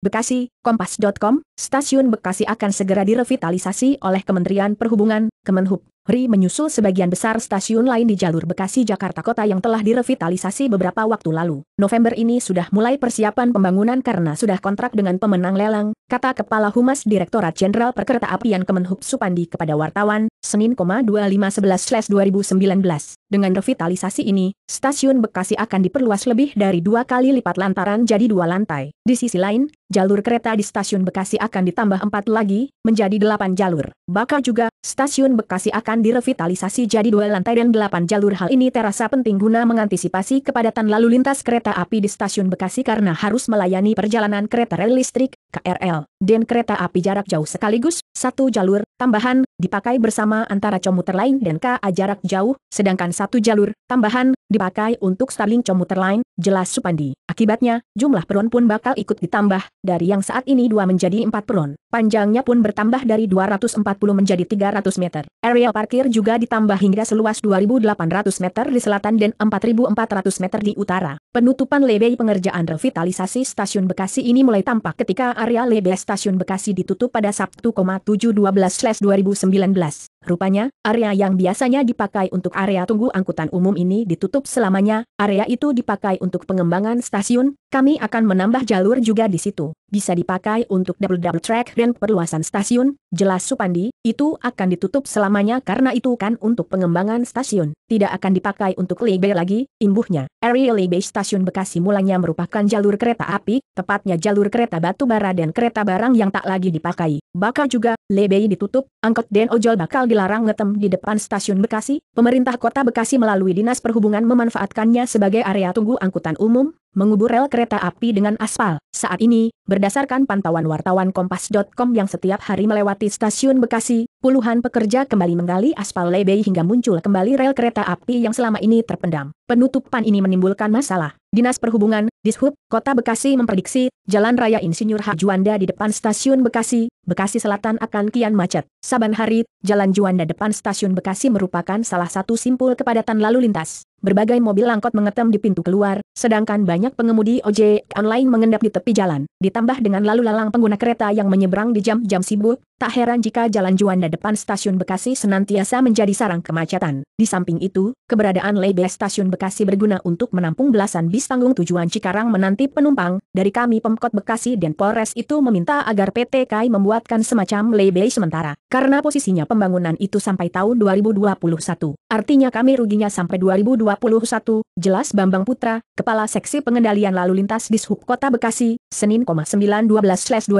Bekasi, Kompas.com, stasiun Bekasi akan segera direvitalisasi oleh Kementerian Perhubungan, Kemenhub. RI menyusul sebagian besar stasiun lain di jalur Bekasi-Jakarta Kota yang telah direvitalisasi beberapa waktu lalu. November ini sudah mulai persiapan pembangunan karena sudah kontrak dengan pemenang lelang, kata Kepala Humas Direktorat Jenderal Perkereta Apian Kemenhub Supandi kepada wartawan, Senin, 25 11 2019 Dengan revitalisasi ini, stasiun Bekasi akan diperluas lebih dari dua kali lipat lantaran jadi dua lantai. Di sisi lain, jalur kereta di stasiun Bekasi akan ditambah empat lagi, menjadi delapan jalur. Bakal juga, stasiun Bekasi akan direvitalisasi jadi dua lantai dan delapan jalur. Hal ini terasa penting guna mengantisipasi kepadatan lalu lintas kereta api di stasiun Bekasi karena harus melayani perjalanan kereta rel listrik, KRL, dan kereta api jarak jauh sekaligus, satu jalur, tambahan, dipakai bersama bersama antara komuter lain dan KA jarak jauh, sedangkan satu jalur, tambahan, dipakai untuk Starlink komuter lain, jelas Supandi. Akibatnya, jumlah peron pun bakal ikut ditambah, dari yang saat ini dua menjadi empat peron. Panjangnya pun bertambah dari 240 menjadi 300 meter. Area parkir juga ditambah hingga seluas 2.800 meter di selatan dan 4.400 meter di utara. Penutupan lebay pengerjaan revitalisasi stasiun Bekasi ini mulai tampak ketika area lebay stasiun Bekasi ditutup pada Sabtu, 7.12/2019. Rupanya, area yang biasanya dipakai untuk area tunggu angkutan umum ini ditutup selamanya, area itu dipakai untuk pengembangan stasiun, kami akan menambah jalur juga di situ bisa dipakai untuk double-double track dan perluasan stasiun, jelas Supandi, itu akan ditutup selamanya karena itu kan untuk pengembangan stasiun, tidak akan dipakai untuk Libe lagi, imbuhnya. Area Libe Stasiun Bekasi mulanya merupakan jalur kereta api, tepatnya jalur kereta batu bara dan kereta barang yang tak lagi dipakai. Bakal juga, Libe ditutup, angkot dan ojol bakal dilarang ngetem di depan stasiun Bekasi, pemerintah kota Bekasi melalui Dinas Perhubungan memanfaatkannya sebagai area tunggu angkutan umum, mengubur rel kereta api dengan aspal. Saat ini, berdasarkan pantauan wartawan Kompas.com yang setiap hari melewati stasiun Bekasi, puluhan pekerja kembali menggali aspal lebay hingga muncul kembali rel kereta api yang selama ini terpendam penutupan ini menimbulkan masalah. Dinas Perhubungan, Dishub, Kota Bekasi memprediksi, Jalan Raya Insinyur H. Juanda di depan stasiun Bekasi, Bekasi Selatan akan kian macet. Saban hari, Jalan Juanda depan stasiun Bekasi merupakan salah satu simpul kepadatan lalu lintas. Berbagai mobil angkot mengetem di pintu keluar, sedangkan banyak pengemudi ojek online mengendap di tepi jalan. Ditambah dengan lalu lalang pengguna kereta yang menyeberang di jam-jam sibuk, tak heran jika Jalan Juanda depan stasiun Bekasi senantiasa menjadi sarang kemacetan. Di samping itu, keberadaan label stasiun Bekasi Bekasi berguna untuk menampung belasan bis tanggung tujuan Cikarang menanti penumpang, dari kami Pemkot Bekasi dan Polres itu meminta agar PT KAI membuatkan semacam lebay sementara, karena posisinya pembangunan itu sampai tahun 2021. Artinya kami ruginya sampai 2021, jelas Bambang Putra, Kepala Seksi Pengendalian Lalu Lintas di Sub Kota Bekasi, Senin 9.12.2019.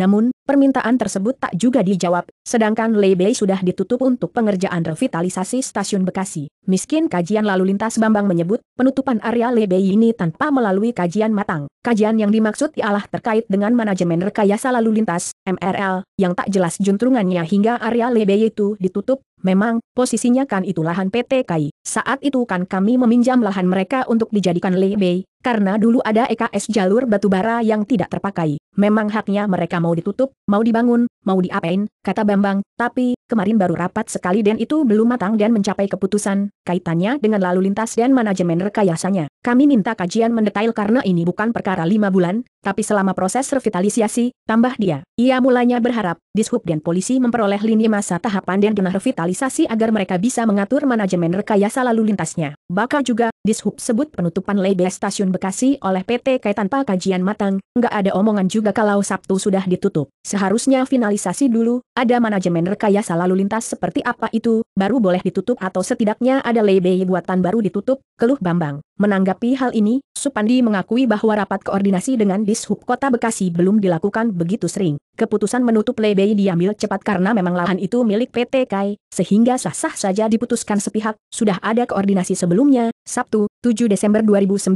Namun, permintaan tersebut tak juga dijawab, sedangkan lebay sudah ditutup untuk pengerjaan revitalisasi stasiun Bekasi. Miskin kajian lalu Lalu Lintas Bambang menyebut, penutupan area Lebei ini tanpa melalui kajian matang. Kajian yang dimaksud ialah terkait dengan manajemen rekayasa lalu lintas, MRL, yang tak jelas juntrungannya hingga area Lebei itu ditutup. Memang, posisinya kan itu lahan PT KAI. Saat itu kan kami meminjam lahan mereka untuk dijadikan Lebei, karena dulu ada EKS jalur batubara yang tidak terpakai. Memang haknya mereka mau ditutup, mau dibangun, mau diapain, kata Bambang, tapi, kemarin baru rapat sekali dan itu belum matang dan mencapai keputusan, kaitannya dengan lalu lintas dan manajemen rekayasanya. Kami minta kajian mendetail karena ini bukan perkara lima bulan, tapi selama proses revitalisasi, tambah dia. Ia mulanya berharap, dishub dan polisi memperoleh lini masa tahapan dan denah revitalisasi agar mereka bisa mengatur manajemen rekayasa lalu lintasnya. bahkan juga, dishub sebut penutupan label stasiun Bekasi oleh PT KAI tanpa kajian matang, nggak ada omongan juga kalau Sabtu sudah ditutup. Seharusnya finalis sosialisasi dulu, ada manajemen rekayasa lalu lintas seperti apa itu, baru boleh ditutup atau setidaknya ada lebay buatan baru ditutup, keluh Bambang. Menanggapi hal ini, Supandi mengakui bahwa rapat koordinasi dengan Dishub Kota Bekasi belum dilakukan begitu sering. Keputusan menutup lebay diambil cepat karena memang lahan itu milik PT KAI, sehingga sah-sah saja diputuskan sepihak, sudah ada koordinasi sebelumnya, Sabtu, 7 Desember 2019.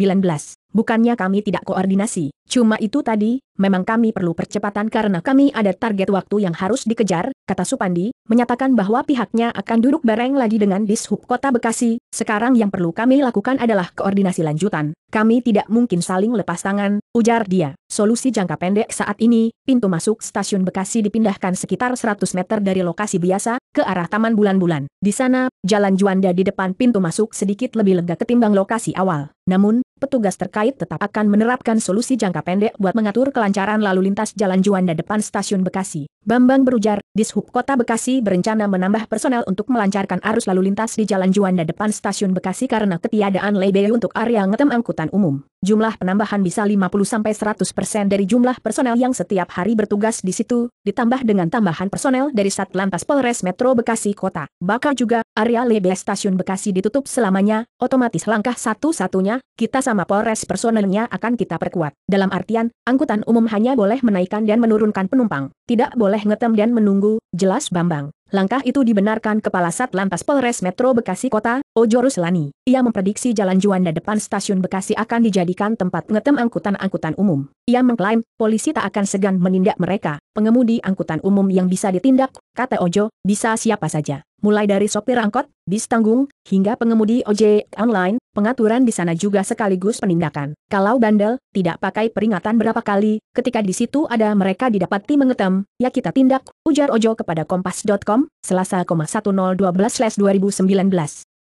Bukannya kami tidak koordinasi, cuma itu tadi, memang kami perlu percepatan karena kami ada target waktu yang harus dikejar, kata Supandi, menyatakan bahwa pihaknya akan duduk bareng lagi dengan Dishub Kota Bekasi, sekarang yang perlu kami lakukan adalah koordinasi lanjutan. Kami tidak mungkin saling lepas tangan, ujar dia. Solusi jangka pendek saat ini, pintu masuk stasiun Bekasi dipindahkan sekitar 100 meter dari lokasi biasa, ke arah Taman Bulan-Bulan. Di sana, jalan Juanda di depan pintu masuk sedikit lebih lega ketimbang lokasi awal. Namun, petugas terkait tetap akan menerapkan solusi jangka pendek buat mengatur kelanjutan kelancaran lalu lintas Jalan Juanda depan stasiun Bekasi. Bambang berujar, Dishub Kota Bekasi berencana menambah personel untuk melancarkan arus lalu lintas di Jalan Juanda depan stasiun Bekasi karena ketiadaan lebe untuk area ngetem angkutan umum. Jumlah penambahan bisa 50-100% dari jumlah personel yang setiap hari bertugas di situ, ditambah dengan tambahan personel dari Satlantas Polres Metro Bekasi Kota. Bakal juga, area lebe stasiun Bekasi ditutup selamanya, otomatis langkah satu-satunya, kita sama Polres personelnya akan kita perkuat. Dalam artian, angkutan umum hanya boleh menaikkan dan menurunkan penumpang, tidak boleh boleh ngetem dan menunggu, jelas Bambang. Langkah itu dibenarkan Kepala Satlantas Polres Metro Bekasi Kota, Ojo Ruslani. Ia memprediksi Jalan Juanda depan stasiun Bekasi akan dijadikan tempat ngetem angkutan-angkutan umum. Ia mengklaim, polisi tak akan segan menindak mereka. Pengemudi angkutan umum yang bisa ditindak, kata Ojo, bisa siapa saja mulai dari sopir angkot, bis tanggung, hingga pengemudi ojek online, pengaturan di sana juga sekaligus penindakan. Kalau bandel, tidak pakai peringatan berapa kali, ketika di situ ada mereka didapati mengetem, ya kita tindak, ujar Ojo kepada kompas.com, selasa 1012 2019